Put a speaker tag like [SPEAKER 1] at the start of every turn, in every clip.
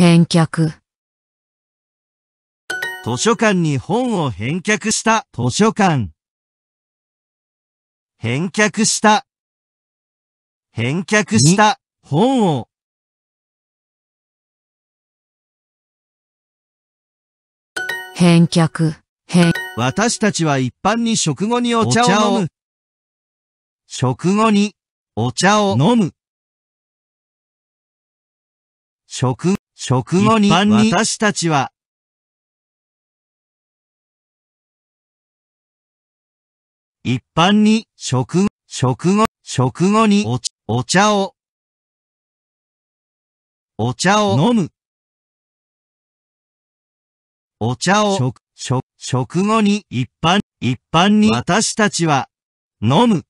[SPEAKER 1] 返却。図書館に本を返却した図書館。返却した。返却した本を。返却、返。私たちは一般に食後にお茶を飲む。食後にお茶を飲む。食食後にに私たちは、一般に食、食後、食後にお茶を、お茶を飲む。お茶を食、食、食後に一般、一般に私たちは飲む。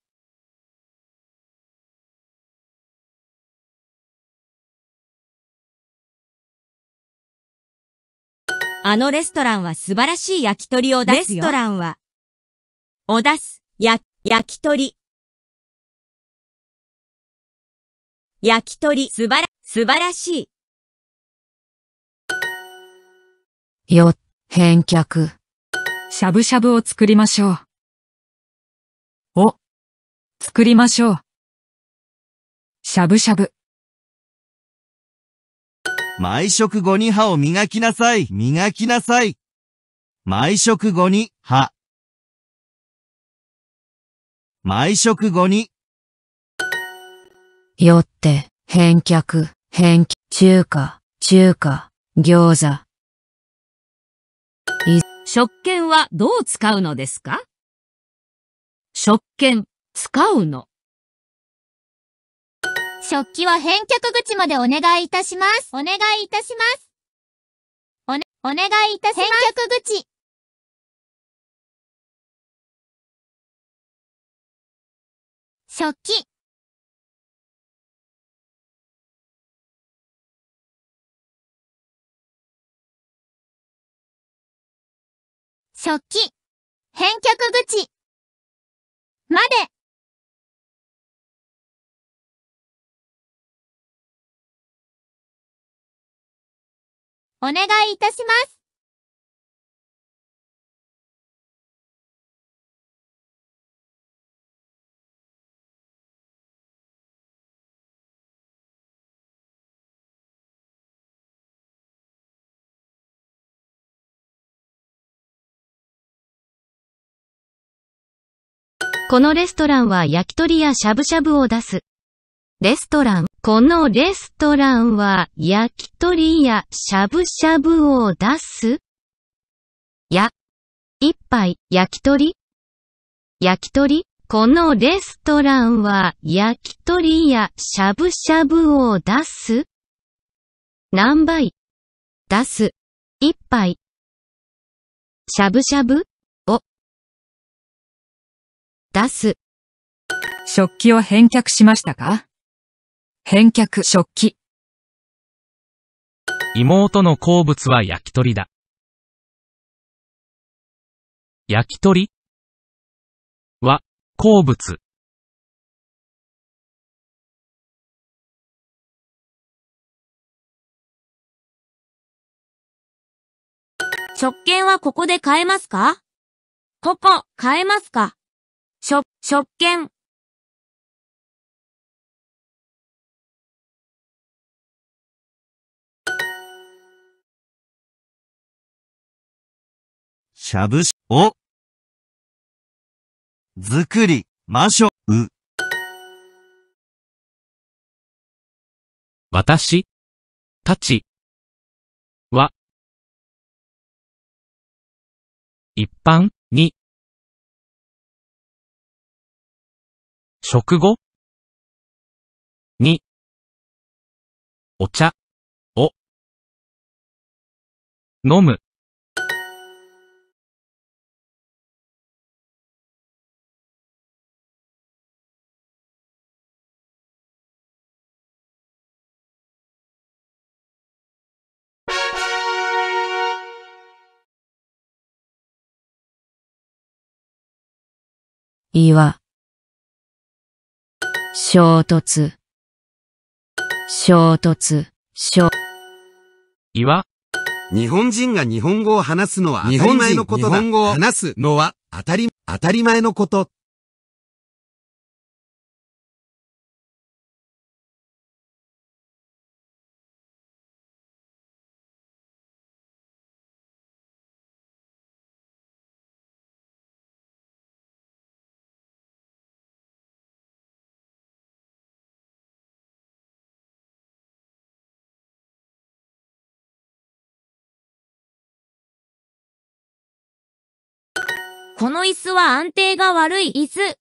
[SPEAKER 1] あのレストランは素晴らしい焼き鳥を出すよ。レストランは、を出す、や、焼き鳥。焼き鳥、素晴ら、素晴らしい。よ、返却。しゃぶしゃぶを作りましょう。お、作りましょう。しゃぶしゃぶ。毎食後に歯を磨きなさい。磨きなさい。毎食後に歯。毎食後に。よって、返却、返却、中華、中華、餃子。い、食券はどう使うのですか食券、使うの。食器は返却口までお願いいたします。お願いいたします。おね、お願いいたします。返却口。食器。食器。返却口。まで。お願いいたします。このレストランは焼き鳥やしゃぶしゃぶを出す。レストラン。このレストランは焼き鳥やしゃぶしゃぶを出すや、一杯焼き鳥焼き鳥このレストランは焼き鳥やしゃぶしゃぶを出す何杯出す一杯しゃぶしゃぶを出す食器を返却しましたか返却食器。妹の好物は焼き鳥だ。焼き鳥は、好物。食券はここで買えますかここ、買えますかしょ、食券。しゃぶし、お。づくり、ましょう。私、たち、は、一般に、食後に、お茶を飲む。岩衝突衝突衝岩日本人が日本語を話すのは日本前のことだ。日本語を話すのは当たり、当たり前のこと。この椅子は安定が悪い椅子。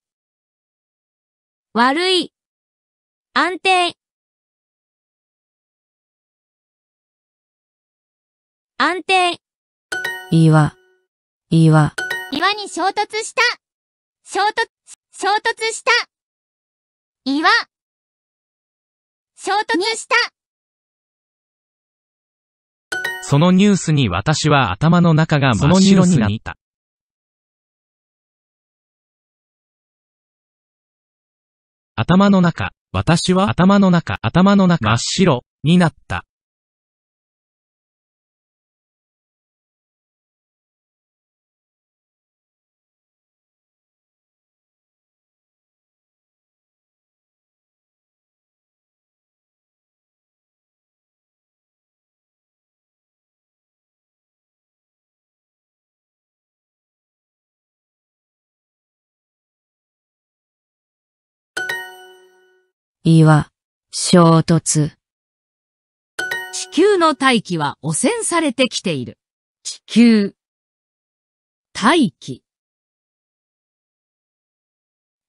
[SPEAKER 1] 悪い。安定。安定。岩。岩。岩に衝突した。衝突、衝突した。岩。衝突した。そのニュースに私は頭の中が真っ白になった。頭の中、私は頭の中、頭の中、真っ白、になった。岩、衝突。地球の大気は汚染されてきている。地球、大気。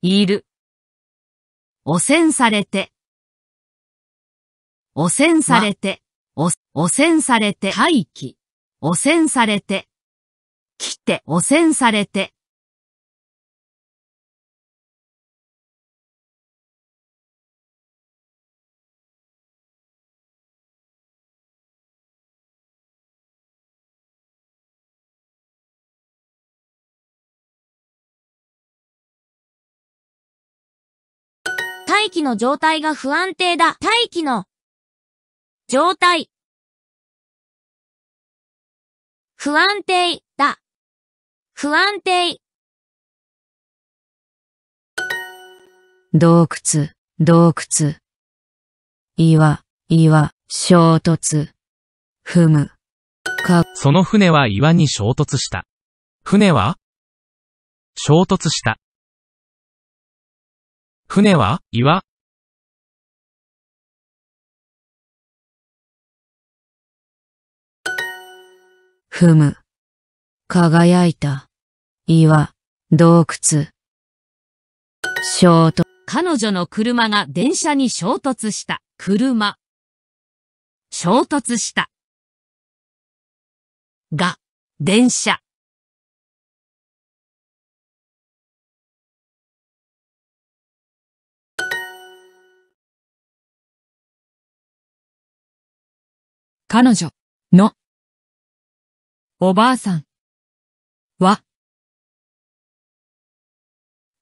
[SPEAKER 1] いる。汚染されて。汚染されて。汚染されて。大気。汚染されて。来て。汚染されて。大気の状態が不安定だ。大気の状態不安定だ。不安定。洞窟、洞窟。岩、岩、衝突。踏む。か、その船は岩に衝突した。船は衝突した。船は岩ふむ。輝いた。岩。洞窟。衝突。彼女の車が電車に衝突した。車。衝突した。が、電車。彼女のおばあさんは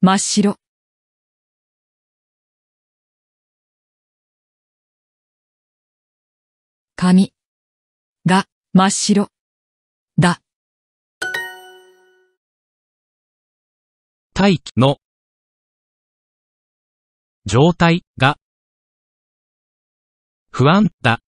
[SPEAKER 1] 真っ白髪が真っ白だ大気の状態が不安だ